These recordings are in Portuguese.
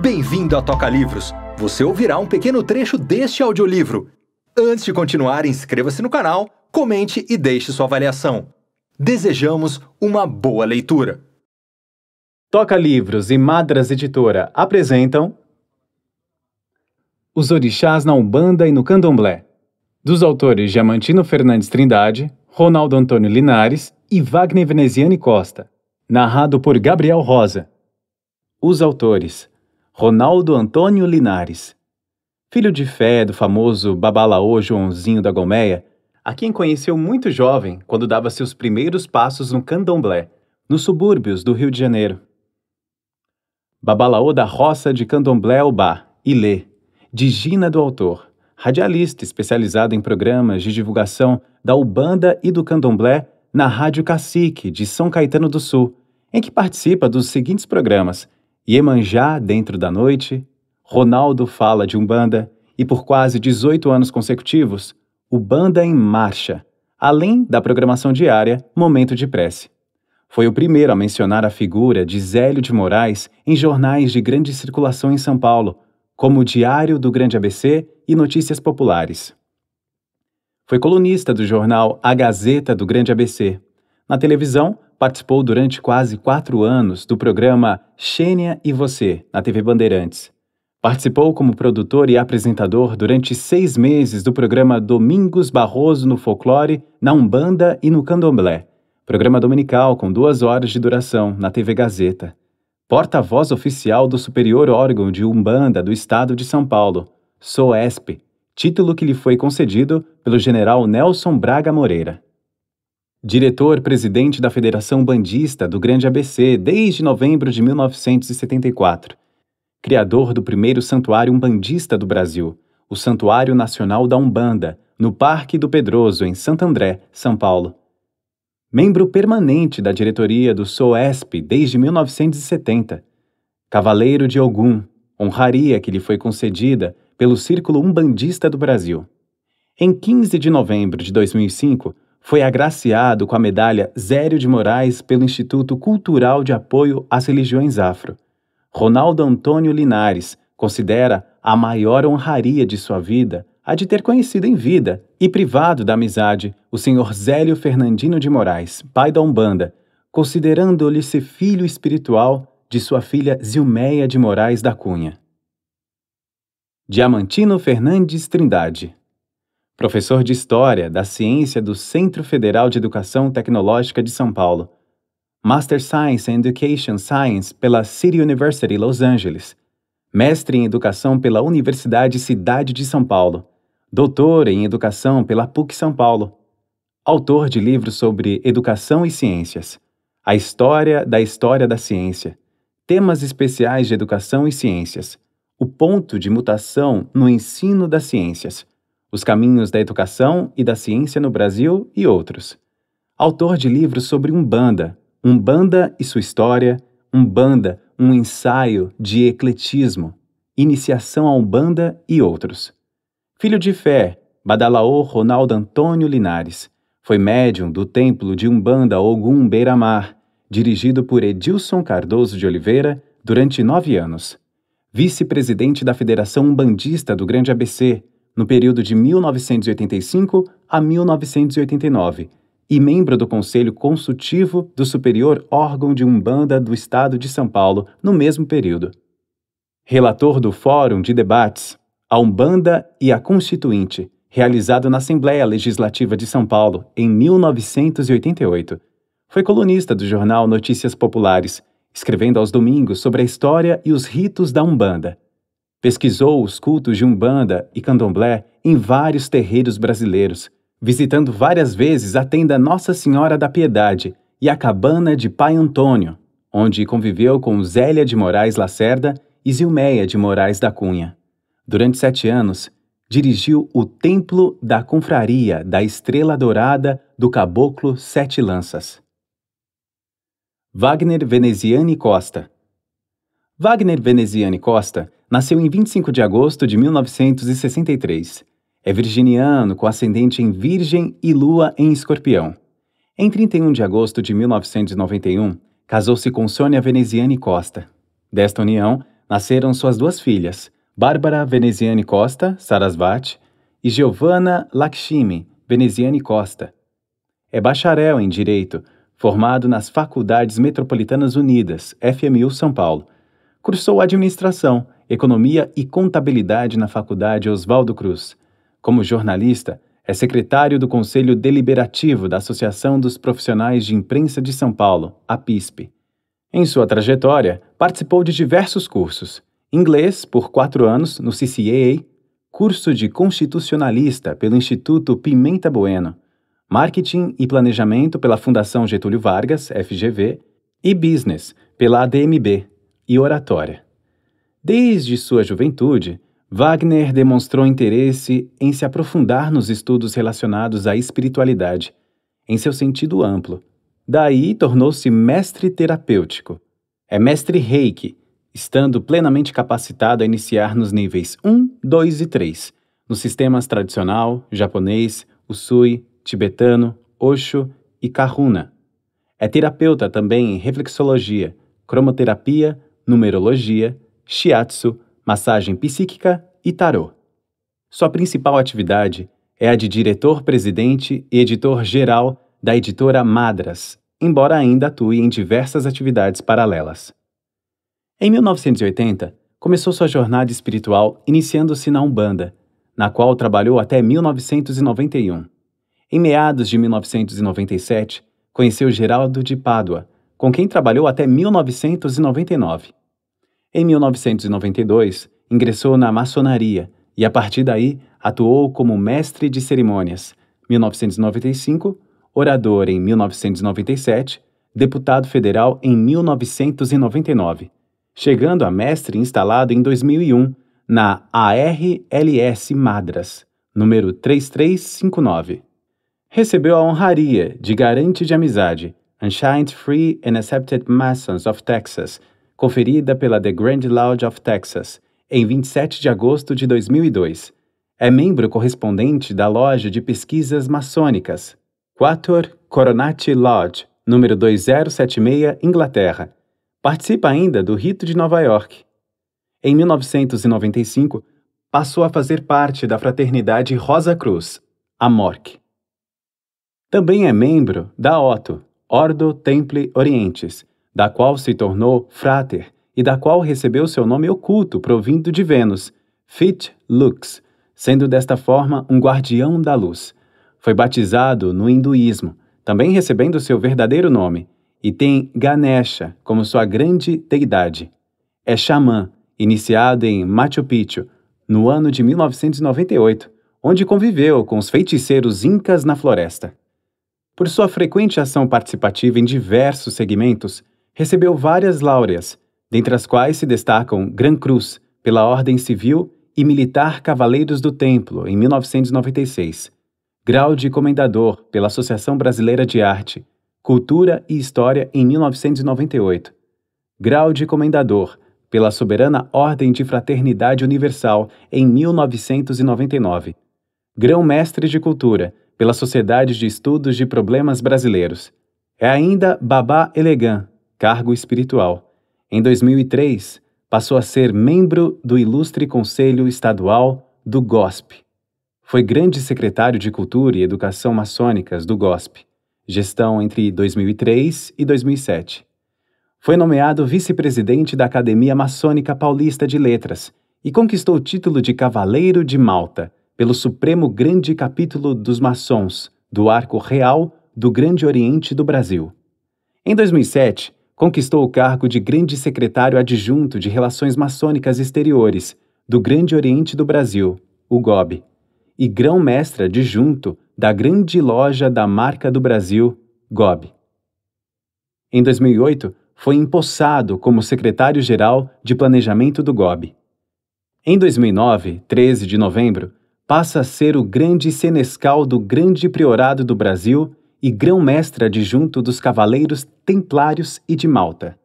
Bem-vindo a Toca Livros! Você ouvirá um pequeno trecho deste audiolivro. Antes de continuar, inscreva-se no canal, comente e deixe sua avaliação. Desejamos uma boa leitura. Toca Livros e Madras Editora apresentam Os Orixás na Umbanda e no Candomblé, dos autores Diamantino Fernandes Trindade, Ronaldo Antônio Linares e Wagner Veneziane Costa, narrado por Gabriel Rosa. Os autores Ronaldo Antônio Linares. Filho de fé do famoso babalaô Joãozinho da Gomeia, a quem conheceu muito jovem quando dava seus primeiros passos no candomblé, nos subúrbios do Rio de Janeiro. Babalaô da Roça de Candomblé ao Bar, Ilê, de Gina do Autor, radialista especializada em programas de divulgação da Ubanda e do Candomblé na Rádio Cacique de São Caetano do Sul, em que participa dos seguintes programas – Iemanjá dentro da noite, Ronaldo fala de Umbanda e por quase 18 anos consecutivos, o Banda em Marcha, além da programação diária Momento de Prece. Foi o primeiro a mencionar a figura de Zélio de Moraes em jornais de grande circulação em São Paulo, como o Diário do Grande ABC e Notícias Populares. Foi colunista do jornal A Gazeta do Grande ABC. Na televisão, participou durante quase quatro anos do programa Xênia e Você, na TV Bandeirantes. Participou como produtor e apresentador durante seis meses do programa Domingos Barroso no Folclore, na Umbanda e no Candomblé, programa dominical com duas horas de duração na TV Gazeta. Porta-voz oficial do Superior Órgão de Umbanda do Estado de São Paulo, SOESP, título que lhe foi concedido pelo general Nelson Braga Moreira. Diretor-presidente da Federação Bandista do Grande ABC desde novembro de 1974. Criador do primeiro santuário umbandista do Brasil, o Santuário Nacional da Umbanda, no Parque do Pedroso, em Santo André, São Paulo. Membro permanente da diretoria do SOESP desde 1970. Cavaleiro de Ogum, honraria que lhe foi concedida pelo Círculo Umbandista do Brasil. Em 15 de novembro de 2005, foi agraciado com a medalha Zério de Moraes pelo Instituto Cultural de Apoio às Religiões Afro. Ronaldo Antônio Linares considera a maior honraria de sua vida a de ter conhecido em vida e privado da amizade o senhor Zélio Fernandino de Moraes, pai da Umbanda, considerando-lhe ser filho espiritual de sua filha Zilmeia de Moraes da Cunha. Diamantino Fernandes Trindade professor de História da Ciência do Centro Federal de Educação Tecnológica de São Paulo, Master Science and Education Science pela City University Los Angeles, mestre em Educação pela Universidade Cidade de São Paulo, doutor em Educação pela PUC São Paulo, autor de livros sobre Educação e Ciências, A História da História da Ciência, Temas Especiais de Educação e Ciências, O Ponto de Mutação no Ensino das Ciências, os Caminhos da Educação e da Ciência no Brasil e outros. Autor de livros sobre Umbanda, Umbanda e sua história, Umbanda, um ensaio de ecletismo, Iniciação à Umbanda e outros. Filho de fé, badalaô Ronaldo Antônio Linares. Foi médium do templo de Umbanda Ogum Beira-Mar, dirigido por Edilson Cardoso de Oliveira durante nove anos. Vice-presidente da Federação Umbandista do Grande ABC, no período de 1985 a 1989 e membro do Conselho Consultivo do Superior Órgão de Umbanda do Estado de São Paulo no mesmo período. Relator do Fórum de Debates A Umbanda e a Constituinte, realizado na Assembleia Legislativa de São Paulo em 1988. Foi colunista do jornal Notícias Populares, escrevendo aos domingos sobre a história e os ritos da Umbanda. Pesquisou os cultos de Umbanda e Candomblé em vários terreiros brasileiros, visitando várias vezes a tenda Nossa Senhora da Piedade e a cabana de Pai Antônio, onde conviveu com Zélia de Moraes Lacerda e Zilmeia de Moraes da Cunha. Durante sete anos, dirigiu o Templo da Confraria da Estrela Dourada do Caboclo Sete Lanças. Wagner Veneziane Costa Wagner Veneziani Costa Nasceu em 25 de agosto de 1963. É virginiano, com ascendente em Virgem e Lua em Escorpião. Em 31 de agosto de 1991, casou-se com Sônia Veneziane Costa. Desta união, nasceram suas duas filhas, Bárbara Veneziane Costa, Sarasvati, e Giovanna Lakshmi Veneziane Costa. É bacharel em Direito, formado nas Faculdades Metropolitanas Unidas, FMU São Paulo. Cursou Administração Economia e Contabilidade na Faculdade Oswaldo Cruz. Como jornalista, é secretário do Conselho Deliberativo da Associação dos Profissionais de Imprensa de São Paulo, APISP. Em sua trajetória, participou de diversos cursos. Inglês, por quatro anos, no CCAA, curso de constitucionalista pelo Instituto Pimenta Bueno, Marketing e Planejamento pela Fundação Getúlio Vargas, FGV, e Business, pela ADMB, e Oratória. Desde sua juventude, Wagner demonstrou interesse em se aprofundar nos estudos relacionados à espiritualidade, em seu sentido amplo. Daí tornou-se mestre terapêutico. É mestre reiki, estando plenamente capacitado a iniciar nos níveis 1, 2 e 3, nos sistemas tradicional, japonês, usui, tibetano, osho e kahuna. É terapeuta também em reflexologia, cromoterapia, numerologia, shiatsu, massagem psíquica e tarô. Sua principal atividade é a de diretor-presidente e editor-geral da editora Madras, embora ainda atue em diversas atividades paralelas. Em 1980, começou sua jornada espiritual iniciando-se na Umbanda, na qual trabalhou até 1991. Em meados de 1997, conheceu Geraldo de Pádua, com quem trabalhou até 1999. Em 1992, ingressou na maçonaria e, a partir daí, atuou como mestre de cerimônias. 1995, orador em 1997, deputado federal em 1999, chegando a mestre instalado em 2001 na ARLS Madras, número 3359. Recebeu a honraria de Garante de Amizade, Ancient Free and Accepted Masons of Texas, conferida pela The Grand Lodge of Texas em 27 de agosto de 2002. É membro correspondente da loja de pesquisas maçônicas Quator Coronati Lodge, número 2076, Inglaterra. Participa ainda do Rito de Nova York. Em 1995, passou a fazer parte da fraternidade Rosa Cruz, a MORC. Também é membro da OTO, Ordo Temple Orientes, da qual se tornou Frater e da qual recebeu seu nome oculto provindo de Vênus, Fit Lux, sendo desta forma um guardião da luz. Foi batizado no hinduísmo, também recebendo seu verdadeiro nome, e tem Ganesha como sua grande deidade. É xamã, iniciado em Machu Picchu, no ano de 1998, onde conviveu com os feiticeiros incas na floresta. Por sua frequente ação participativa em diversos segmentos, recebeu várias láureas, dentre as quais se destacam Gran Cruz, pela Ordem Civil e Militar Cavaleiros do Templo, em 1996, grau de Comendador pela Associação Brasileira de Arte, Cultura e História, em 1998, grau de Comendador pela Soberana Ordem de Fraternidade Universal, em 1999, grão-mestre de Cultura pela Sociedade de Estudos de Problemas Brasileiros. É ainda Babá Elegant, cargo espiritual. Em 2003, passou a ser membro do ilustre Conselho Estadual do GOSP. Foi grande secretário de Cultura e Educação Maçônicas do GOSP, gestão entre 2003 e 2007. Foi nomeado vice-presidente da Academia Maçônica Paulista de Letras e conquistou o título de Cavaleiro de Malta pelo Supremo Grande Capítulo dos Maçons do Arco Real do Grande Oriente do Brasil. Em 2007, conquistou o cargo de Grande Secretário Adjunto de Relações Maçônicas Exteriores do Grande Oriente do Brasil, o GOB, e Grão-Mestre Adjunto da Grande Loja da Marca do Brasil, GOB. Em 2008, foi empossado como secretário-geral de Planejamento do GOB. Em 2009, 13 de novembro, passa a ser o grande senescal do Grande Priorado do Brasil e grão-mestre adjunto dos Cavaleiros Templários e de Malta.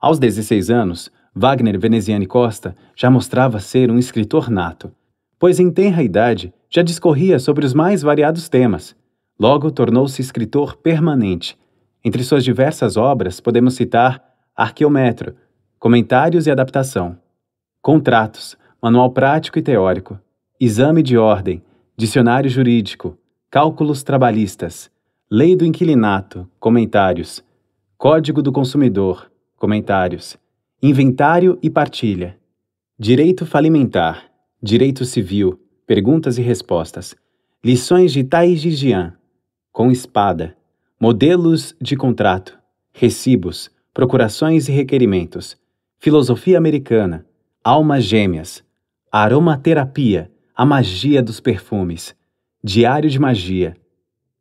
Aos 16 anos, Wagner Veneziani Costa já mostrava ser um escritor nato, pois em tenra idade já discorria sobre os mais variados temas. Logo tornou-se escritor permanente. Entre suas diversas obras podemos citar Arqueometro, Comentários e Adaptação, Contratos, Manual Prático e Teórico, Exame de Ordem, Dicionário Jurídico, Cálculos Trabalhistas, Lei do Inquilinato, comentários. Código do Consumidor, comentários. Inventário e partilha. Direito falimentar, direito civil, perguntas e respostas. Lições de Tai Ji Jian, com espada. Modelos de contrato, recibos, procurações e requerimentos. Filosofia americana, almas gêmeas. Aromaterapia, a magia dos perfumes. Diário de magia.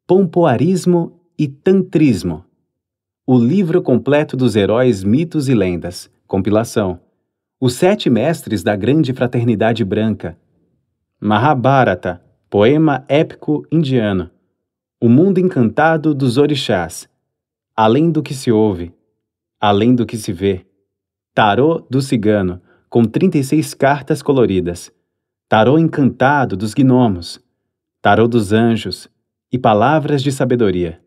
Pompoarismo e Tantrismo. O livro completo dos heróis, mitos e lendas, compilação. Os sete mestres da grande fraternidade branca. Mahabharata, poema épico indiano. O mundo encantado dos orixás. Além do que se ouve, além do que se vê. Tarô do cigano, com 36 cartas coloridas. Tarô encantado dos gnomos. Tarô dos anjos e palavras de sabedoria.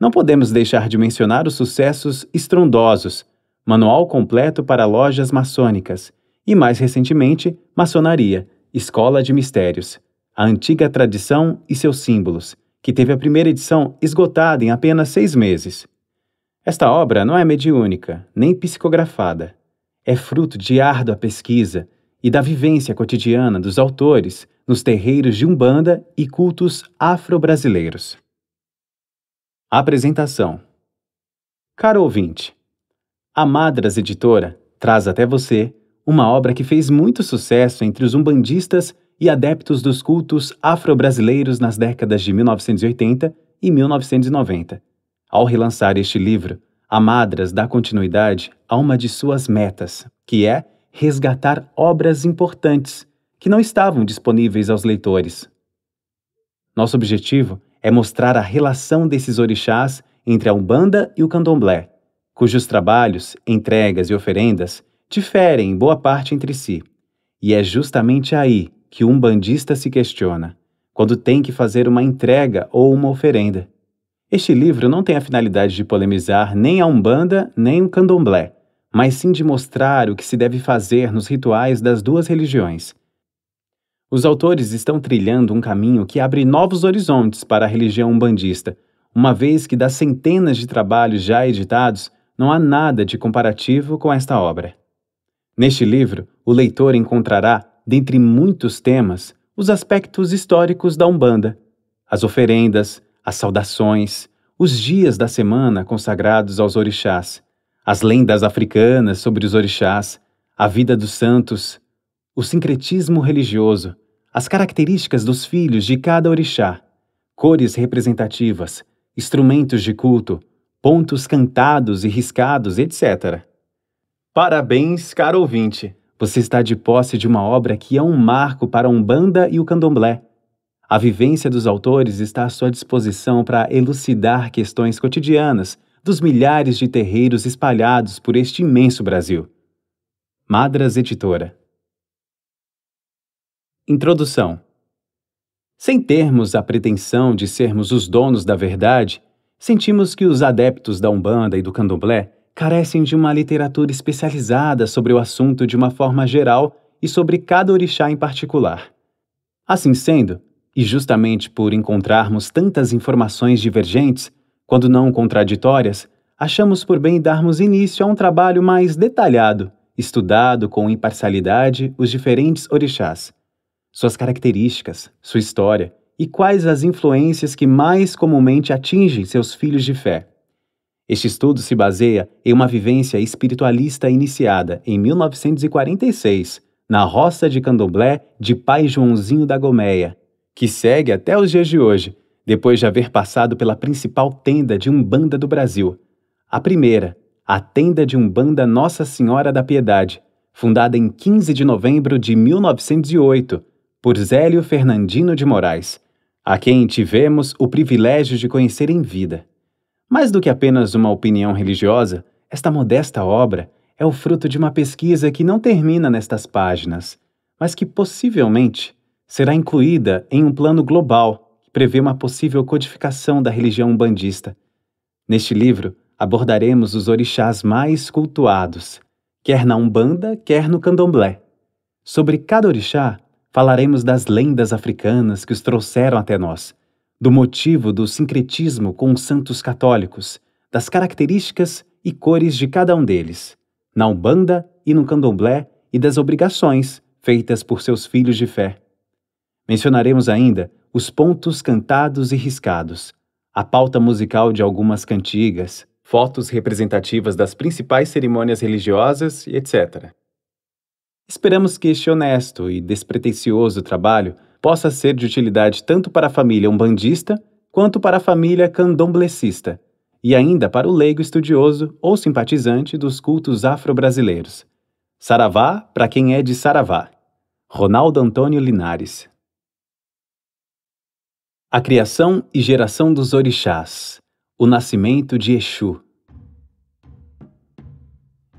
Não podemos deixar de mencionar os sucessos estrondosos, manual completo para lojas maçônicas e, mais recentemente, maçonaria, escola de mistérios, a antiga tradição e seus símbolos, que teve a primeira edição esgotada em apenas seis meses. Esta obra não é mediúnica, nem psicografada. É fruto de árdua pesquisa e da vivência cotidiana dos autores nos terreiros de Umbanda e cultos afro-brasileiros. Apresentação Caro ouvinte, a Madras Editora traz até você uma obra que fez muito sucesso entre os umbandistas e adeptos dos cultos afro-brasileiros nas décadas de 1980 e 1990. Ao relançar este livro, a Madras dá continuidade a uma de suas metas, que é resgatar obras importantes que não estavam disponíveis aos leitores. Nosso objetivo é mostrar a relação desses orixás entre a Umbanda e o Candomblé, cujos trabalhos, entregas e oferendas diferem em boa parte entre si. E é justamente aí que o umbandista se questiona, quando tem que fazer uma entrega ou uma oferenda. Este livro não tem a finalidade de polemizar nem a Umbanda nem o Candomblé, mas sim de mostrar o que se deve fazer nos rituais das duas religiões os autores estão trilhando um caminho que abre novos horizontes para a religião umbandista, uma vez que das centenas de trabalhos já editados, não há nada de comparativo com esta obra. Neste livro, o leitor encontrará, dentre muitos temas, os aspectos históricos da Umbanda, as oferendas, as saudações, os dias da semana consagrados aos orixás, as lendas africanas sobre os orixás, a vida dos santos, o sincretismo religioso, as características dos filhos de cada orixá, cores representativas, instrumentos de culto, pontos cantados e riscados, etc. Parabéns, caro ouvinte! Você está de posse de uma obra que é um marco para a Umbanda e o Candomblé. A vivência dos autores está à sua disposição para elucidar questões cotidianas dos milhares de terreiros espalhados por este imenso Brasil. Madras Editora Introdução Sem termos a pretensão de sermos os donos da verdade, sentimos que os adeptos da Umbanda e do Candomblé carecem de uma literatura especializada sobre o assunto de uma forma geral e sobre cada orixá em particular. Assim sendo, e justamente por encontrarmos tantas informações divergentes, quando não contraditórias, achamos por bem darmos início a um trabalho mais detalhado, estudado com imparcialidade os diferentes orixás, suas características, sua história e quais as influências que mais comumente atingem seus filhos de fé. Este estudo se baseia em uma vivência espiritualista iniciada em 1946 na roça de Candomblé de Pai Joãozinho da Gomeia, que segue até os dias de hoje, depois de haver passado pela principal tenda de Umbanda do Brasil. A primeira, a tenda de Umbanda Nossa Senhora da Piedade, fundada em 15 de novembro de 1908 por Zélio Fernandino de Moraes, a quem tivemos o privilégio de conhecer em vida. Mais do que apenas uma opinião religiosa, esta modesta obra é o fruto de uma pesquisa que não termina nestas páginas, mas que possivelmente será incluída em um plano global que prevê uma possível codificação da religião umbandista. Neste livro, abordaremos os orixás mais cultuados, quer na Umbanda, quer no Candomblé. Sobre cada orixá, Falaremos das lendas africanas que os trouxeram até nós, do motivo do sincretismo com os santos católicos, das características e cores de cada um deles, na Umbanda e no Candomblé, e das obrigações feitas por seus filhos de fé. Mencionaremos ainda os pontos cantados e riscados, a pauta musical de algumas cantigas, fotos representativas das principais cerimônias religiosas e etc. Esperamos que este honesto e despretensioso trabalho possa ser de utilidade tanto para a família umbandista quanto para a família candomblessista e ainda para o leigo estudioso ou simpatizante dos cultos afro-brasileiros. Saravá para quem é de Saravá. Ronaldo Antônio Linares. A criação e geração dos orixás. O nascimento de Exu.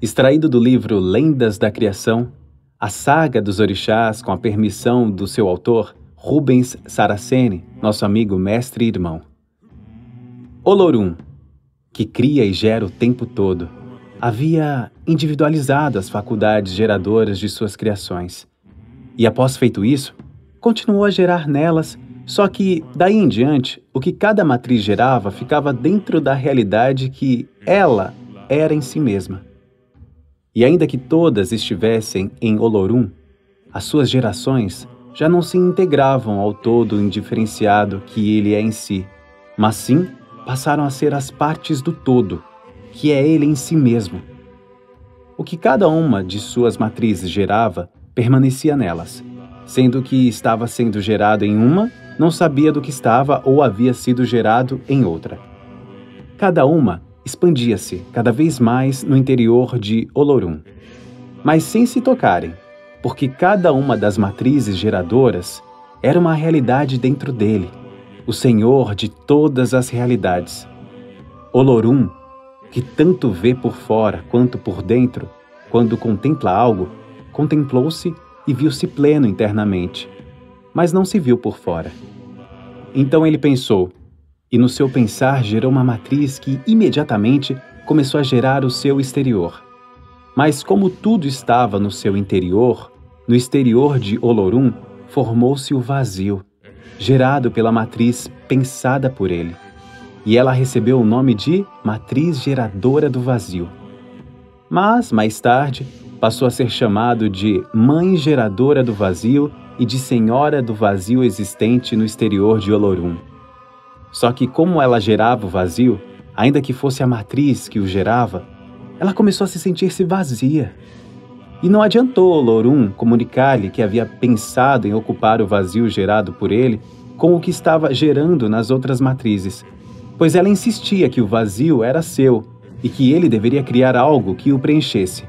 Extraído do livro Lendas da Criação, a saga dos orixás, com a permissão do seu autor, Rubens Saraceni, nosso amigo mestre e irmão. Olorum, que cria e gera o tempo todo, havia individualizado as faculdades geradoras de suas criações. E após feito isso, continuou a gerar nelas, só que daí em diante, o que cada matriz gerava ficava dentro da realidade que ela era em si mesma. E ainda que todas estivessem em Olorum, as suas gerações já não se integravam ao todo indiferenciado que ele é em si, mas sim passaram a ser as partes do todo, que é ele em si mesmo. O que cada uma de suas matrizes gerava permanecia nelas, sendo que estava sendo gerado em uma, não sabia do que estava ou havia sido gerado em outra. Cada uma expandia-se cada vez mais no interior de Olorum, mas sem se tocarem, porque cada uma das matrizes geradoras era uma realidade dentro dele, o Senhor de todas as realidades. Olorum, que tanto vê por fora quanto por dentro, quando contempla algo, contemplou-se e viu-se pleno internamente, mas não se viu por fora. Então ele pensou: e no seu pensar gerou uma matriz que imediatamente começou a gerar o seu exterior. Mas como tudo estava no seu interior, no exterior de Olorum formou-se o vazio, gerado pela matriz pensada por ele. E ela recebeu o nome de matriz geradora do vazio. Mas, mais tarde, passou a ser chamado de mãe geradora do vazio e de senhora do vazio existente no exterior de Olorum. Só que, como ela gerava o vazio, ainda que fosse a matriz que o gerava, ela começou a se sentir-se vazia. E não adiantou Lorum comunicar-lhe que havia pensado em ocupar o vazio gerado por ele com o que estava gerando nas outras matrizes, pois ela insistia que o vazio era seu e que ele deveria criar algo que o preenchesse.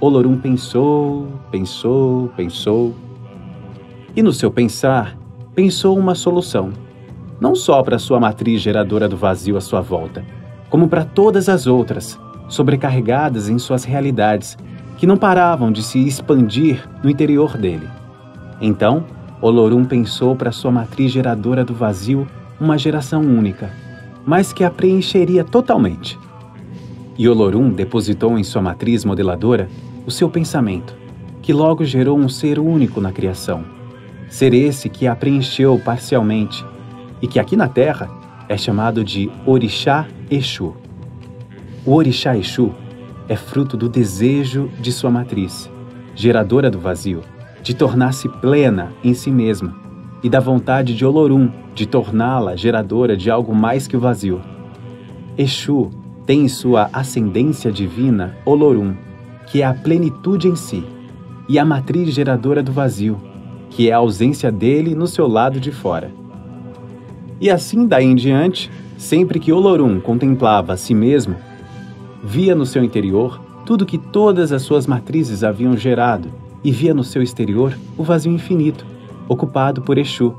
Olorum pensou, pensou, pensou. E no seu pensar, pensou uma solução não só para sua matriz geradora do vazio à sua volta, como para todas as outras, sobrecarregadas em suas realidades, que não paravam de se expandir no interior dele. Então, Olorum pensou para sua matriz geradora do vazio uma geração única, mas que a preencheria totalmente. E Olorum depositou em sua matriz modeladora o seu pensamento, que logo gerou um ser único na criação. Ser esse que a preencheu parcialmente e que aqui na Terra é chamado de Orixá Exu. O Orixá Exu é fruto do desejo de sua matriz, geradora do vazio, de tornar-se plena em si mesma, e da vontade de Olorum de torná-la geradora de algo mais que o vazio. Exu tem em sua ascendência divina Olorum, que é a plenitude em si, e a matriz geradora do vazio, que é a ausência dele no seu lado de fora. E assim daí em diante, sempre que Olorum contemplava a si mesmo, via no seu interior tudo que todas as suas matrizes haviam gerado e via no seu exterior o vazio infinito, ocupado por Exu,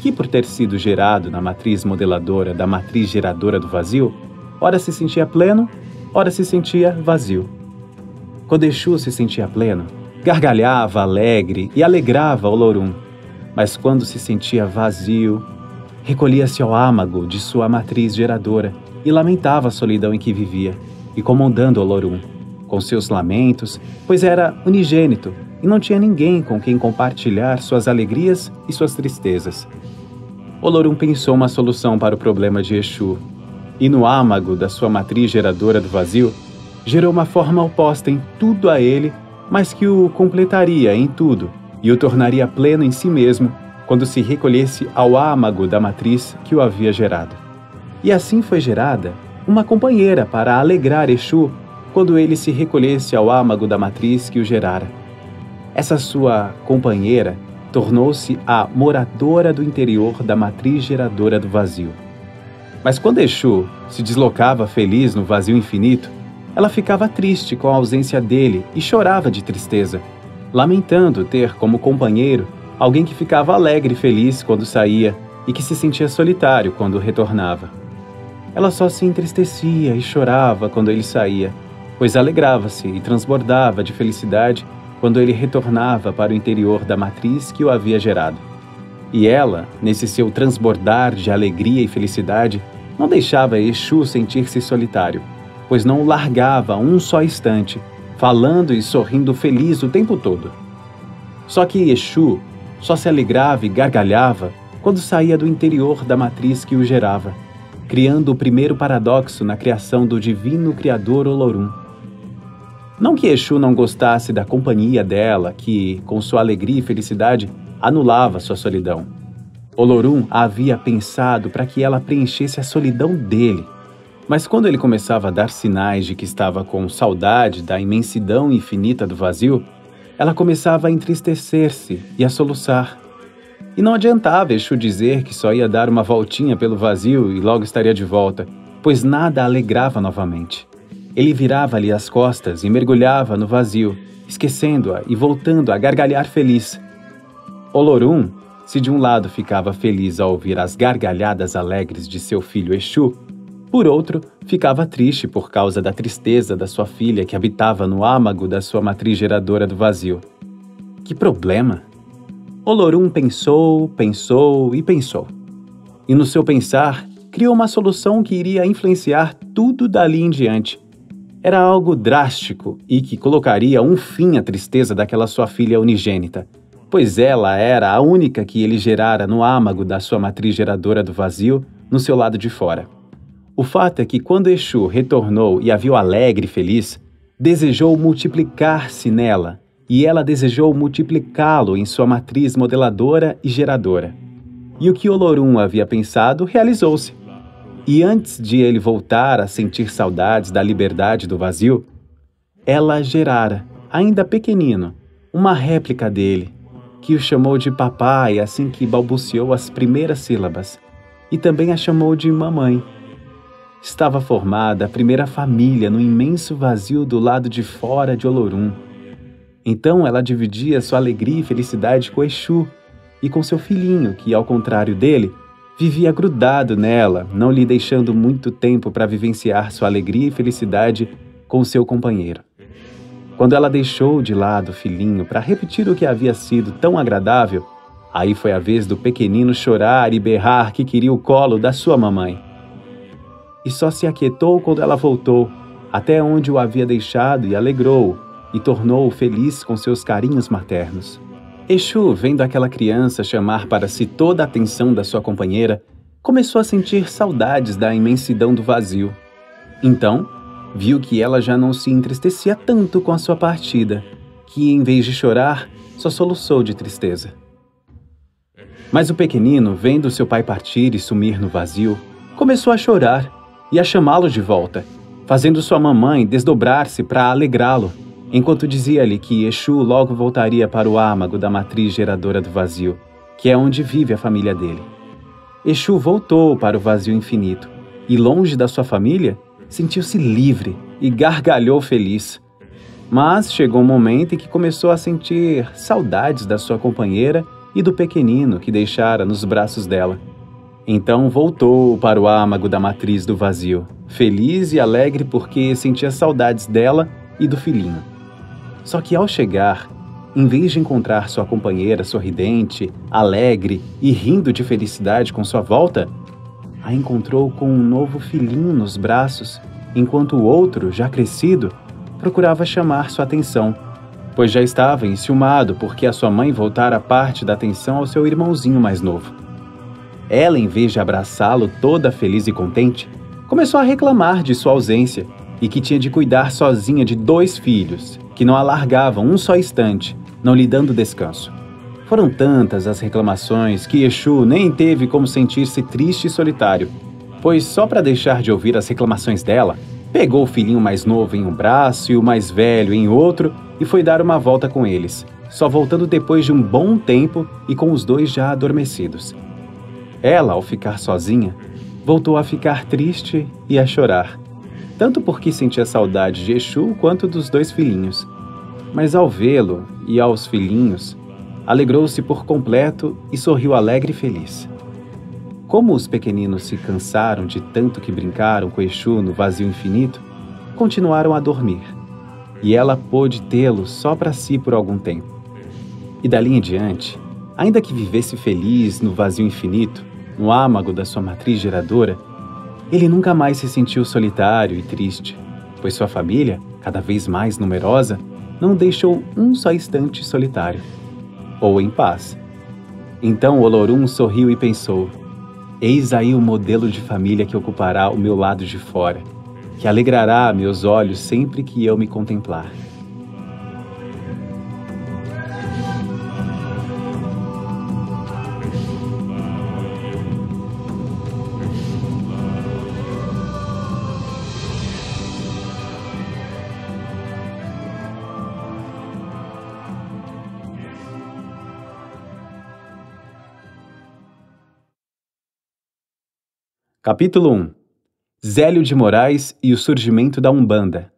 que por ter sido gerado na matriz modeladora da matriz geradora do vazio, ora se sentia pleno, ora se sentia vazio. Quando Exu se sentia pleno, gargalhava alegre e alegrava Olorum, mas quando se sentia vazio, Recolhia-se ao âmago de sua matriz geradora e lamentava a solidão em que vivia, e comandando Olorum, com seus lamentos, pois era unigênito e não tinha ninguém com quem compartilhar suas alegrias e suas tristezas. Olorum pensou uma solução para o problema de Exu, e no âmago da sua matriz geradora do vazio, gerou uma forma oposta em tudo a ele, mas que o completaria em tudo e o tornaria pleno em si mesmo quando se recolhesse ao âmago da matriz que o havia gerado. E assim foi gerada uma companheira para alegrar Exu quando ele se recolhesse ao âmago da matriz que o gerara. Essa sua companheira tornou-se a moradora do interior da matriz geradora do vazio. Mas quando Exu se deslocava feliz no vazio infinito, ela ficava triste com a ausência dele e chorava de tristeza, lamentando ter como companheiro alguém que ficava alegre e feliz quando saía e que se sentia solitário quando retornava. Ela só se entristecia e chorava quando ele saía, pois alegrava-se e transbordava de felicidade quando ele retornava para o interior da matriz que o havia gerado. E ela, nesse seu transbordar de alegria e felicidade, não deixava Exu sentir-se solitário, pois não o largava um só instante, falando e sorrindo feliz o tempo todo. Só que Exu só se alegrava e gargalhava quando saía do interior da matriz que o gerava, criando o primeiro paradoxo na criação do divino Criador Olorum. Não que Exu não gostasse da companhia dela, que, com sua alegria e felicidade, anulava sua solidão. Olorum a havia pensado para que ela preenchesse a solidão dele. Mas quando ele começava a dar sinais de que estava com saudade da imensidão infinita do vazio, ela começava a entristecer-se e a soluçar. E não adiantava Exu dizer que só ia dar uma voltinha pelo vazio e logo estaria de volta, pois nada a alegrava novamente. Ele virava-lhe as costas e mergulhava no vazio, esquecendo-a e voltando a gargalhar feliz. Olorum, se de um lado ficava feliz ao ouvir as gargalhadas alegres de seu filho Exu, por outro, ficava triste por causa da tristeza da sua filha que habitava no âmago da sua matriz geradora do vazio. Que problema! Olorum pensou, pensou e pensou. E no seu pensar, criou uma solução que iria influenciar tudo dali em diante. Era algo drástico e que colocaria um fim à tristeza daquela sua filha unigênita, pois ela era a única que ele gerara no âmago da sua matriz geradora do vazio, no seu lado de fora. O fato é que quando Exu retornou e a viu alegre e feliz, desejou multiplicar-se nela, e ela desejou multiplicá-lo em sua matriz modeladora e geradora. E o que Olorum havia pensado realizou-se. E antes de ele voltar a sentir saudades da liberdade do vazio, ela gerara, ainda pequenino, uma réplica dele, que o chamou de papai assim que balbuciou as primeiras sílabas, e também a chamou de mamãe estava formada a primeira família no imenso vazio do lado de fora de Olorum. Então ela dividia sua alegria e felicidade com Exu e com seu filhinho, que, ao contrário dele, vivia grudado nela, não lhe deixando muito tempo para vivenciar sua alegria e felicidade com seu companheiro. Quando ela deixou de lado o filhinho para repetir o que havia sido tão agradável, aí foi a vez do pequenino chorar e berrar que queria o colo da sua mamãe e só se aquietou quando ela voltou, até onde o havia deixado e alegrou, e tornou-o feliz com seus carinhos maternos. Exu, vendo aquela criança chamar para si toda a atenção da sua companheira, começou a sentir saudades da imensidão do vazio. Então, viu que ela já não se entristecia tanto com a sua partida, que em vez de chorar, só soluçou de tristeza. Mas o pequenino, vendo seu pai partir e sumir no vazio, começou a chorar e a chamá-lo de volta, fazendo sua mamãe desdobrar-se para alegrá-lo, enquanto dizia-lhe que Exu logo voltaria para o âmago da matriz geradora do vazio, que é onde vive a família dele. Exu voltou para o vazio infinito e, longe da sua família, sentiu-se livre e gargalhou feliz. Mas chegou um momento em que começou a sentir saudades da sua companheira e do pequenino que deixara nos braços dela. Então voltou para o âmago da matriz do vazio, feliz e alegre porque sentia saudades dela e do filhinho. Só que ao chegar, em vez de encontrar sua companheira sorridente, alegre e rindo de felicidade com sua volta, a encontrou com um novo filhinho nos braços, enquanto o outro, já crescido, procurava chamar sua atenção, pois já estava enciumado porque a sua mãe voltara parte da atenção ao seu irmãozinho mais novo. Ela, em vez de abraçá-lo toda feliz e contente, começou a reclamar de sua ausência e que tinha de cuidar sozinha de dois filhos, que não a largavam um só instante, não lhe dando descanso. Foram tantas as reclamações que Exu nem teve como sentir-se triste e solitário, pois só para deixar de ouvir as reclamações dela, pegou o filhinho mais novo em um braço e o mais velho em outro e foi dar uma volta com eles, só voltando depois de um bom tempo e com os dois já adormecidos. Ela, ao ficar sozinha, voltou a ficar triste e a chorar, tanto porque sentia saudade de Exu quanto dos dois filhinhos. Mas ao vê-lo e aos filhinhos, alegrou-se por completo e sorriu alegre e feliz. Como os pequeninos se cansaram de tanto que brincaram com Exu no vazio infinito, continuaram a dormir, e ela pôde tê-lo só para si por algum tempo. E dali em diante, ainda que vivesse feliz no vazio infinito, no âmago da sua matriz geradora, ele nunca mais se sentiu solitário e triste, pois sua família, cada vez mais numerosa, não deixou um só instante solitário ou em paz. Então Olorum sorriu e pensou: Eis aí o modelo de família que ocupará o meu lado de fora, que alegrará meus olhos sempre que eu me contemplar. Capítulo 1 Zélio de Moraes e o surgimento da Umbanda.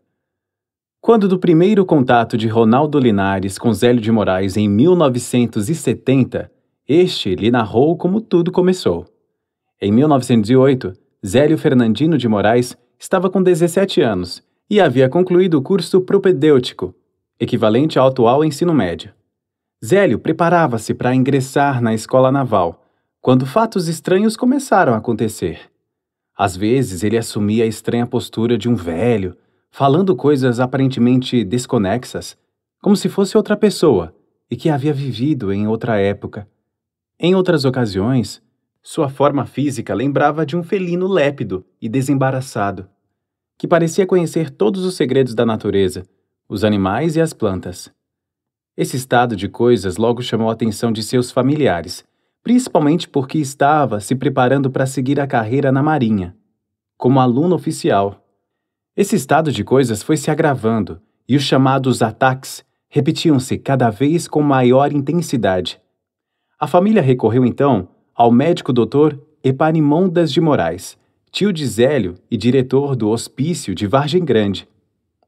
Quando do primeiro contato de Ronaldo Linares com Zélio de Moraes em 1970, este lhe narrou como tudo começou. Em 1908, Zélio Fernandino de Moraes estava com 17 anos e havia concluído o curso propedêutico, equivalente ao atual ensino médio. Zélio preparava-se para ingressar na escola naval, quando fatos estranhos começaram a acontecer. Às vezes ele assumia a estranha postura de um velho, falando coisas aparentemente desconexas, como se fosse outra pessoa e que havia vivido em outra época. Em outras ocasiões, sua forma física lembrava de um felino lépido e desembaraçado, que parecia conhecer todos os segredos da natureza, os animais e as plantas. Esse estado de coisas logo chamou a atenção de seus familiares, principalmente porque estava se preparando para seguir a carreira na Marinha, como aluno oficial. Esse estado de coisas foi se agravando e os chamados ataques repetiam-se cada vez com maior intensidade. A família recorreu então ao médico doutor Epanimondas de Moraes, tio de Zélio e diretor do hospício de Vargem Grande.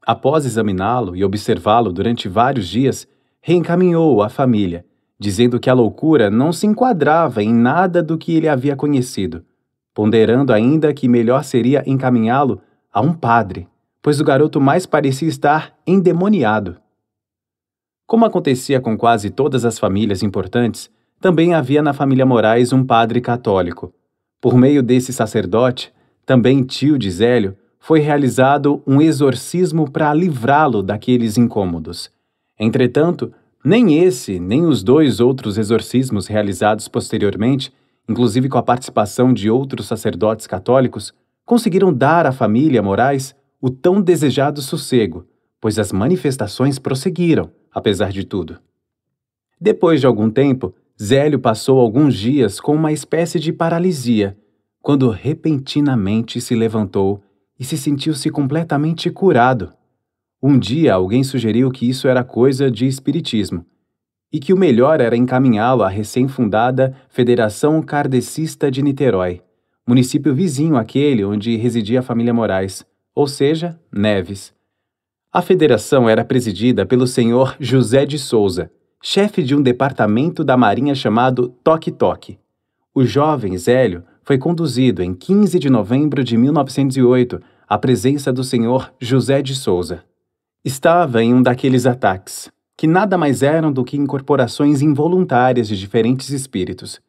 Após examiná-lo e observá-lo durante vários dias, reencaminhou a família dizendo que a loucura não se enquadrava em nada do que ele havia conhecido, ponderando ainda que melhor seria encaminhá-lo a um padre, pois o garoto mais parecia estar endemoniado. Como acontecia com quase todas as famílias importantes, também havia na família Moraes um padre católico. Por meio desse sacerdote, também tio de Zélio, foi realizado um exorcismo para livrá-lo daqueles incômodos. Entretanto, nem esse, nem os dois outros exorcismos realizados posteriormente, inclusive com a participação de outros sacerdotes católicos, conseguiram dar à família Moraes o tão desejado sossego, pois as manifestações prosseguiram, apesar de tudo. Depois de algum tempo, Zélio passou alguns dias com uma espécie de paralisia, quando repentinamente se levantou e se sentiu-se completamente curado. Um dia alguém sugeriu que isso era coisa de espiritismo e que o melhor era encaminhá-lo à recém-fundada Federação Cardecista de Niterói, município vizinho àquele onde residia a família Moraes, ou seja, Neves. A federação era presidida pelo senhor José de Souza, chefe de um departamento da Marinha chamado Toque Toque. O jovem Zélio foi conduzido em 15 de novembro de 1908 à presença do senhor José de Souza. Estava em um daqueles ataques, que nada mais eram do que incorporações involuntárias de diferentes espíritos.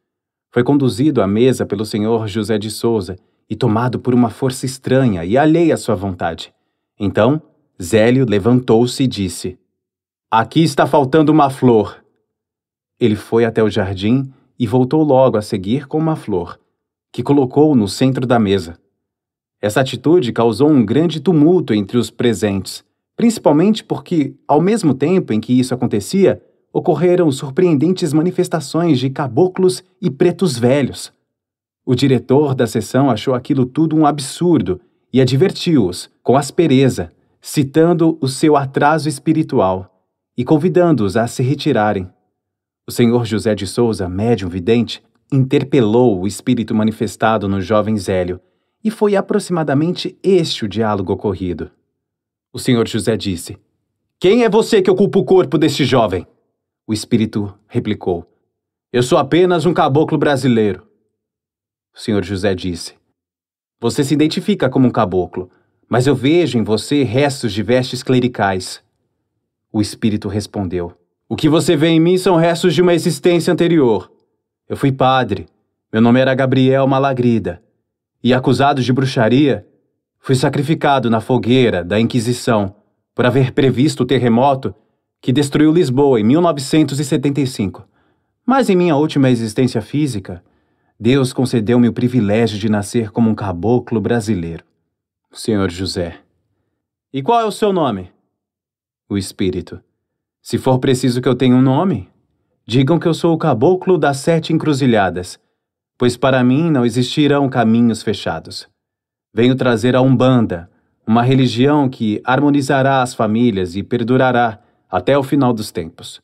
Foi conduzido à mesa pelo senhor José de Souza e tomado por uma força estranha e alheia à sua vontade. Então, Zélio levantou-se e disse: Aqui está faltando uma flor. Ele foi até o jardim e voltou logo a seguir com uma flor, que colocou no centro da mesa. Essa atitude causou um grande tumulto entre os presentes principalmente porque, ao mesmo tempo em que isso acontecia, ocorreram surpreendentes manifestações de caboclos e pretos velhos. O diretor da sessão achou aquilo tudo um absurdo e advertiu-os, com aspereza, citando o seu atraso espiritual e convidando-os a se retirarem. O senhor José de Souza, médium vidente, interpelou o espírito manifestado no jovem Zélio, e foi aproximadamente este o diálogo ocorrido. O senhor José disse: Quem é você que ocupa o corpo deste jovem? O espírito replicou: Eu sou apenas um caboclo brasileiro. O senhor José disse: Você se identifica como um caboclo, mas eu vejo em você restos de vestes clericais. O espírito respondeu: O que você vê em mim são restos de uma existência anterior. Eu fui padre. Meu nome era Gabriel Malagrida. E acusado de bruxaria, Fui sacrificado na fogueira da Inquisição por haver previsto o terremoto que destruiu Lisboa em 1975. Mas em minha última existência física, Deus concedeu-me o privilégio de nascer como um caboclo brasileiro. Senhor José. E qual é o seu nome? O Espírito. Se for preciso que eu tenha um nome, digam que eu sou o caboclo das sete encruzilhadas, pois para mim não existirão caminhos fechados. Venho trazer a Umbanda, uma religião que harmonizará as famílias e perdurará até o final dos tempos.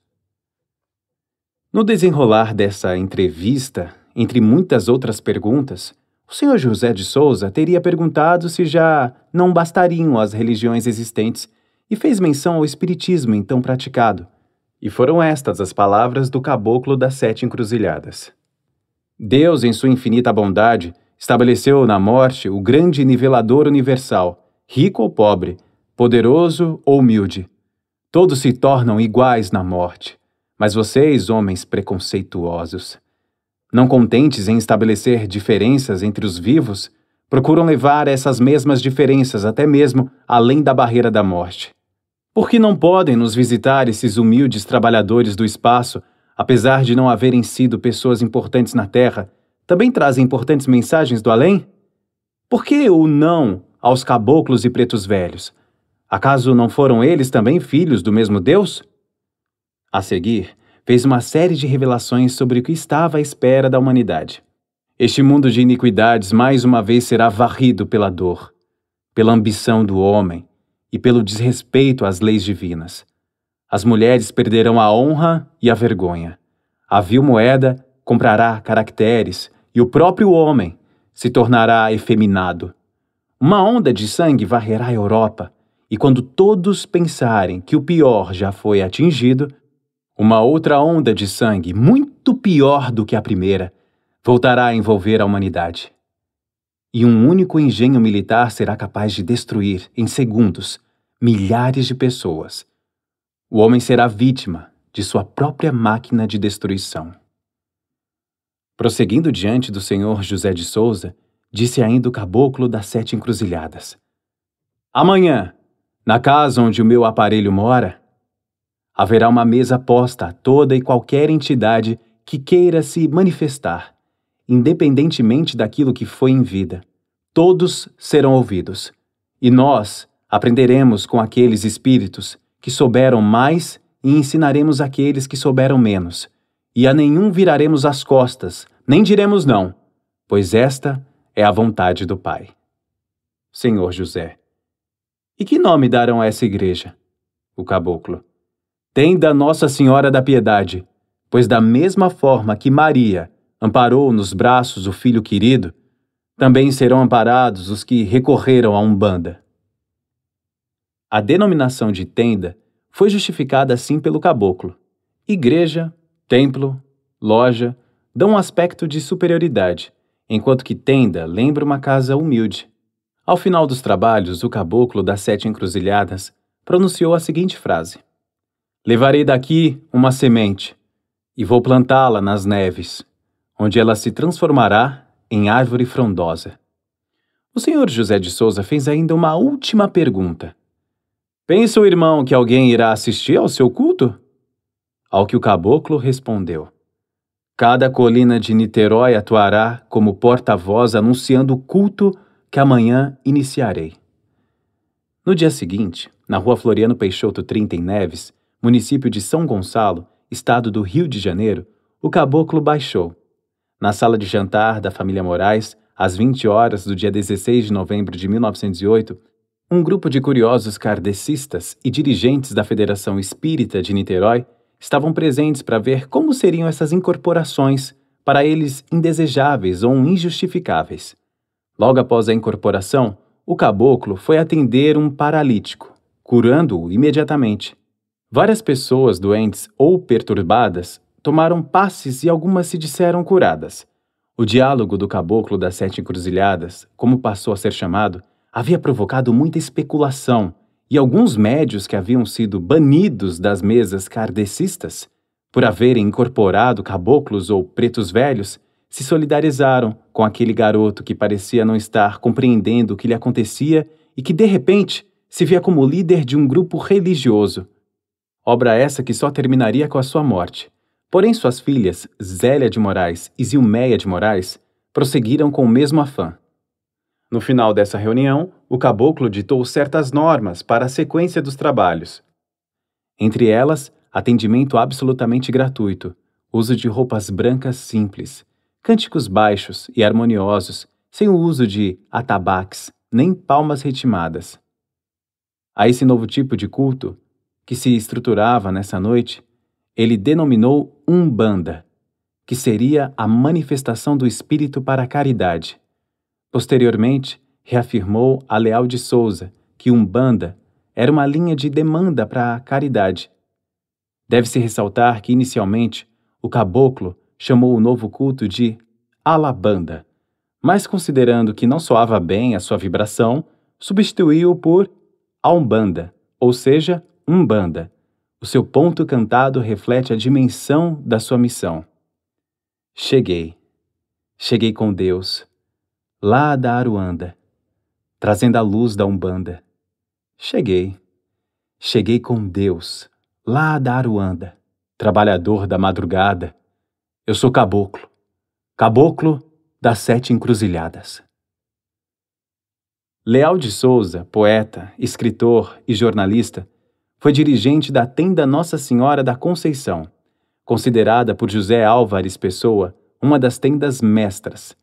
No desenrolar dessa entrevista, entre muitas outras perguntas, o senhor José de Souza teria perguntado se já não bastariam as religiões existentes e fez menção ao espiritismo então praticado. E foram estas as palavras do caboclo das sete encruzilhadas. Deus, em sua infinita bondade, Estabeleceu na morte o grande nivelador universal, rico ou pobre, poderoso ou humilde. Todos se tornam iguais na morte. Mas vocês, homens preconceituosos, não contentes em estabelecer diferenças entre os vivos, procuram levar essas mesmas diferenças até mesmo além da barreira da morte. Por que não podem nos visitar esses humildes trabalhadores do espaço, apesar de não haverem sido pessoas importantes na Terra também trazem importantes mensagens do além? Por que o não aos caboclos e pretos velhos? Acaso não foram eles também filhos do mesmo Deus? A seguir, fez uma série de revelações sobre o que estava à espera da humanidade. Este mundo de iniquidades mais uma vez será varrido pela dor, pela ambição do homem e pelo desrespeito às leis divinas. As mulheres perderão a honra e a vergonha. A vil moeda comprará caracteres e o próprio homem se tornará efeminado. Uma onda de sangue varrerá a Europa, e quando todos pensarem que o pior já foi atingido, uma outra onda de sangue, muito pior do que a primeira, voltará a envolver a humanidade. E um único engenho militar será capaz de destruir, em segundos, milhares de pessoas. O homem será vítima de sua própria máquina de destruição. Prosseguindo diante do senhor José de Souza, disse ainda o caboclo das sete encruzilhadas: Amanhã, na casa onde o meu aparelho mora, haverá uma mesa posta a toda e qualquer entidade que queira se manifestar, independentemente daquilo que foi em vida. Todos serão ouvidos, e nós aprenderemos com aqueles espíritos que souberam mais e ensinaremos aqueles que souberam menos, e a nenhum viraremos as costas, nem diremos não, pois esta é a vontade do Pai. Senhor José, e que nome darão a essa igreja? O caboclo. Tenda Nossa Senhora da Piedade, pois da mesma forma que Maria amparou nos braços o filho querido, também serão amparados os que recorreram à Umbanda. A denominação de tenda foi justificada assim pelo caboclo. Igreja, templo, loja dão um aspecto de superioridade, enquanto que tenda lembra uma casa humilde. Ao final dos trabalhos, o caboclo das sete encruzilhadas pronunciou a seguinte frase: Levarei daqui uma semente e vou plantá-la nas neves, onde ela se transformará em árvore frondosa. O senhor José de Souza fez ainda uma última pergunta. Pensa o irmão que alguém irá assistir ao seu culto? Ao que o caboclo respondeu: Cada colina de Niterói atuará como porta-voz anunciando o culto que amanhã iniciarei. No dia seguinte, na rua Floriano Peixoto 30 em Neves, município de São Gonçalo, estado do Rio de Janeiro, o caboclo baixou. Na sala de jantar da família Moraes, às 20 horas do dia 16 de novembro de 1908, um grupo de curiosos kardecistas e dirigentes da Federação Espírita de Niterói estavam presentes para ver como seriam essas incorporações, para eles indesejáveis ou injustificáveis. Logo após a incorporação, o caboclo foi atender um paralítico, curando-o imediatamente. Várias pessoas doentes ou perturbadas tomaram passes e algumas se disseram curadas. O diálogo do caboclo das Sete Encruzilhadas, como passou a ser chamado, havia provocado muita especulação e alguns médios que haviam sido banidos das mesas kardecistas por haverem incorporado caboclos ou pretos velhos, se solidarizaram com aquele garoto que parecia não estar compreendendo o que lhe acontecia e que, de repente, se via como líder de um grupo religioso. Obra essa que só terminaria com a sua morte. Porém, suas filhas, Zélia de Moraes e Zilmeia de Moraes, prosseguiram com o mesmo afã. No final dessa reunião, o caboclo ditou certas normas para a sequência dos trabalhos. Entre elas, atendimento absolutamente gratuito, uso de roupas brancas simples, cânticos baixos e harmoniosos, sem o uso de atabaques nem palmas retimadas. A esse novo tipo de culto, que se estruturava nessa noite, ele denominou Umbanda, que seria a manifestação do Espírito para a caridade. Posteriormente, reafirmou a Leal de Souza que Umbanda era uma linha de demanda para a caridade. Deve-se ressaltar que, inicialmente, o caboclo chamou o novo culto de Alabanda, mas considerando que não soava bem a sua vibração, substituiu-o por Aumbanda, ou seja, Umbanda. O seu ponto cantado reflete a dimensão da sua missão. Cheguei. Cheguei com Deus lá da Aruanda, trazendo a luz da Umbanda. Cheguei. Cheguei com Deus, lá da Aruanda, trabalhador da madrugada. Eu sou caboclo, caboclo das sete encruzilhadas. Leal de Souza, poeta, escritor e jornalista, foi dirigente da Tenda Nossa Senhora da Conceição, considerada por José Álvares Pessoa uma das tendas mestras,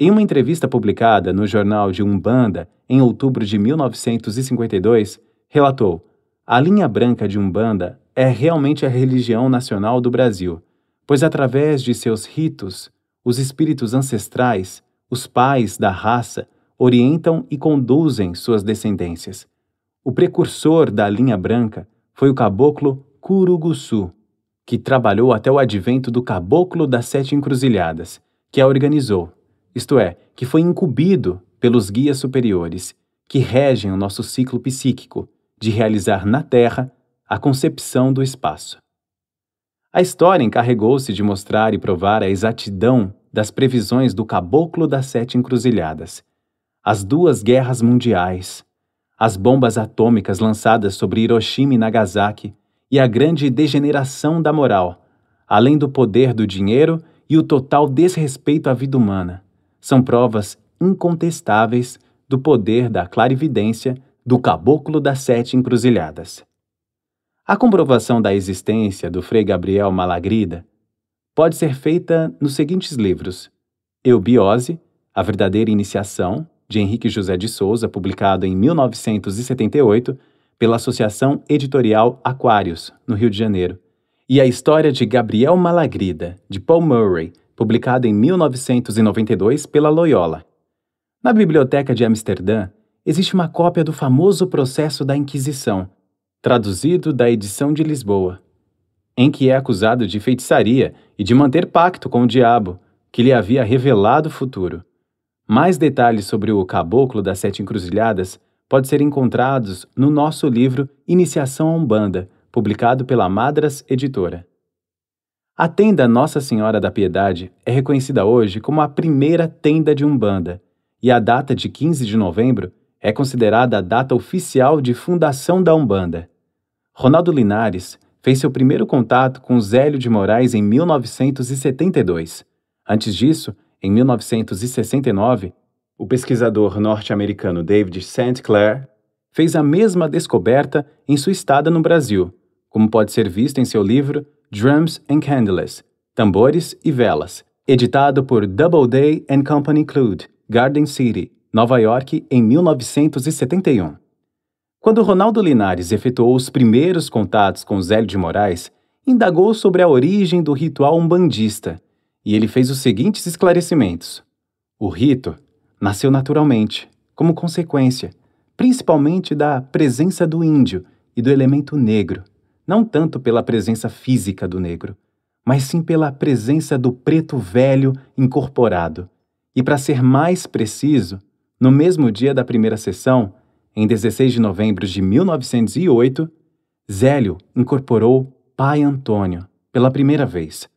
em uma entrevista publicada no jornal de Umbanda em outubro de 1952, relatou: A linha branca de Umbanda é realmente a religião nacional do Brasil, pois através de seus ritos, os espíritos ancestrais, os pais da raça, orientam e conduzem suas descendências. O precursor da linha branca foi o caboclo Curuguçu, que trabalhou até o advento do caboclo das Sete Encruzilhadas, que a organizou isto é, que foi incumbido pelos guias superiores que regem o nosso ciclo psíquico de realizar na Terra a concepção do espaço. A história encarregou-se de mostrar e provar a exatidão das previsões do Caboclo das Sete Encruzilhadas, as duas guerras mundiais, as bombas atômicas lançadas sobre Hiroshima e Nagasaki e a grande degeneração da moral, além do poder do dinheiro e o total desrespeito à vida humana são provas incontestáveis do poder da clarividência do caboclo das sete encruzilhadas. A comprovação da existência do Frei Gabriel Malagrida pode ser feita nos seguintes livros: Eubiose, A Verdadeira Iniciação, de Henrique José de Souza, publicado em 1978 pela Associação Editorial Aquários, no Rio de Janeiro, e A História de Gabriel Malagrida, de Paul Murray, publicado em 1992 pela Loyola. Na Biblioteca de Amsterdã existe uma cópia do famoso Processo da Inquisição, traduzido da edição de Lisboa, em que é acusado de feitiçaria e de manter pacto com o diabo, que lhe havia revelado o futuro. Mais detalhes sobre o Caboclo das Sete Encruzilhadas pode ser encontrados no nosso livro Iniciação à Umbanda, publicado pela Madras Editora. A tenda Nossa Senhora da Piedade é reconhecida hoje como a primeira tenda de Umbanda, e a data de 15 de novembro é considerada a data oficial de fundação da Umbanda. Ronaldo Linares fez seu primeiro contato com Zélio de Moraes em 1972. Antes disso, em 1969, o pesquisador norte-americano David St. Clair fez a mesma descoberta em sua estada no Brasil, como pode ser visto em seu livro Drums and Candles, Tambores e Velas, editado por Doubleday and Company Clued, Garden City, Nova York, em 1971. Quando Ronaldo Linares efetuou os primeiros contatos com Zélio de Moraes, indagou sobre a origem do ritual umbandista, e ele fez os seguintes esclarecimentos. O rito nasceu naturalmente, como consequência, principalmente da presença do índio e do elemento negro não tanto pela presença física do negro, mas sim pela presença do preto velho incorporado. E para ser mais preciso, no mesmo dia da primeira sessão, em 16 de novembro de 1908, Zélio incorporou Pai Antônio pela primeira vez.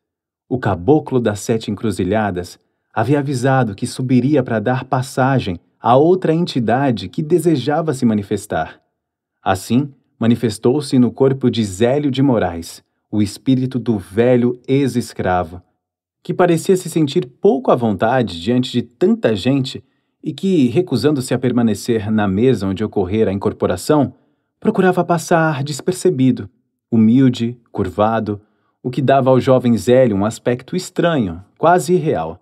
O caboclo das Sete Encruzilhadas havia avisado que subiria para dar passagem a outra entidade que desejava se manifestar. Assim, manifestou-se no corpo de Zélio de Moraes, o espírito do velho ex-escravo, que parecia se sentir pouco à vontade diante de tanta gente e que, recusando-se a permanecer na mesa onde ocorrera a incorporação, procurava passar despercebido, humilde, curvado, o que dava ao jovem Zélio um aspecto estranho, quase irreal.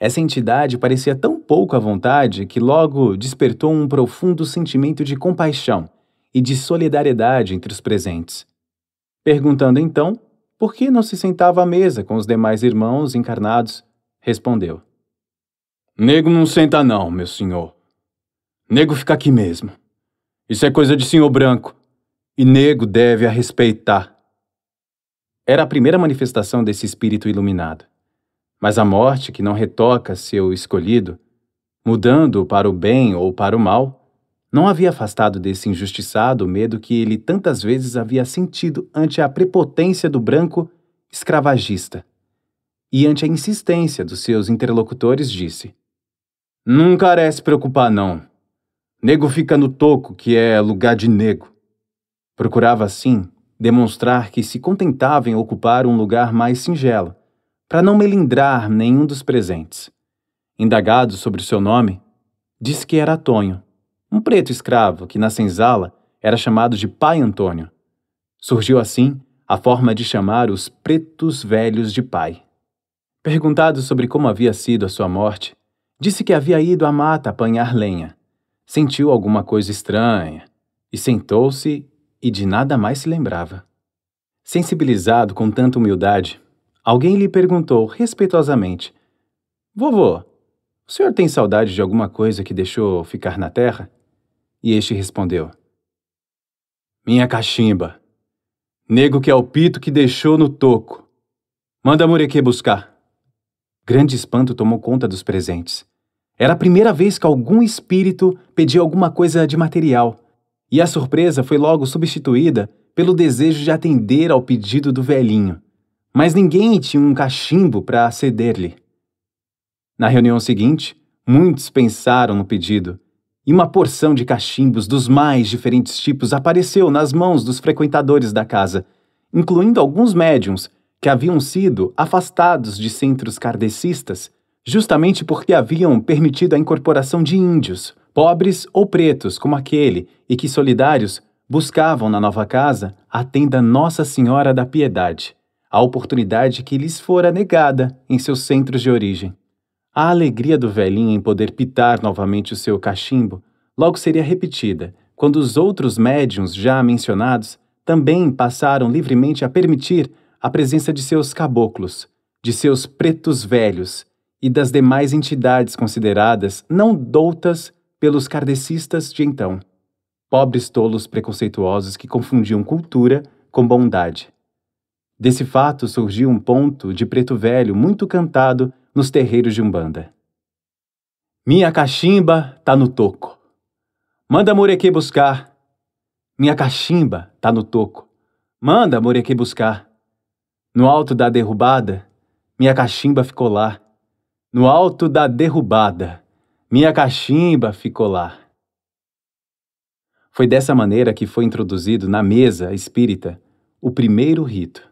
Essa entidade parecia tão pouco à vontade que logo despertou um profundo sentimento de compaixão e de solidariedade entre os presentes. Perguntando então por que não se sentava à mesa com os demais irmãos encarnados, respondeu: Nego não senta, não, meu senhor. Nego fica aqui mesmo. Isso é coisa de senhor branco, e nego deve a respeitar. Era a primeira manifestação desse espírito iluminado. Mas a morte, que não retoca seu escolhido, mudando-o para o bem ou para o mal, não havia afastado desse injustiçado o medo que ele tantas vezes havia sentido ante a prepotência do branco escravagista. E ante a insistência dos seus interlocutores, disse: Não carece preocupar, não. Nego fica no toco, que é lugar de nego. Procurava, assim, demonstrar que se contentava em ocupar um lugar mais singelo, para não melindrar nenhum dos presentes. Indagado sobre o seu nome, disse que era Tonho um preto escravo que na senzala era chamado de Pai Antônio. Surgiu assim a forma de chamar os pretos velhos de pai. Perguntado sobre como havia sido a sua morte, disse que havia ido à mata apanhar lenha. Sentiu alguma coisa estranha e sentou-se e de nada mais se lembrava. Sensibilizado com tanta humildade, alguém lhe perguntou respeitosamente: Vovô, o senhor tem saudade de alguma coisa que deixou ficar na terra? E este respondeu: Minha cachimba. Nego que é o pito que deixou no toco. Manda Mureque buscar. Grande espanto tomou conta dos presentes. Era a primeira vez que algum espírito pedia alguma coisa de material, e a surpresa foi logo substituída pelo desejo de atender ao pedido do velhinho. Mas ninguém tinha um cachimbo para ceder-lhe. Na reunião seguinte, muitos pensaram no pedido e uma porção de cachimbos dos mais diferentes tipos apareceu nas mãos dos frequentadores da casa, incluindo alguns médiums que haviam sido afastados de centros kardecistas justamente porque haviam permitido a incorporação de índios, pobres ou pretos como aquele, e que solidários buscavam na nova casa a tenda Nossa Senhora da Piedade, a oportunidade que lhes fora negada em seus centros de origem. A alegria do velhinho em poder pitar novamente o seu cachimbo logo seria repetida quando os outros médiums já mencionados também passaram livremente a permitir a presença de seus caboclos, de seus pretos velhos e das demais entidades consideradas não doutas pelos kardecistas de então, pobres tolos preconceituosos que confundiam cultura com bondade. Desse fato surgiu um ponto de preto velho muito cantado nos terreiros de Umbanda. Minha cachimba tá no toco. Manda Moreque buscar. Minha cachimba tá no toco. Manda Moreque buscar. No alto da derrubada, minha cachimba ficou lá. No alto da derrubada, minha cachimba ficou lá. Foi dessa maneira que foi introduzido na mesa espírita o primeiro rito.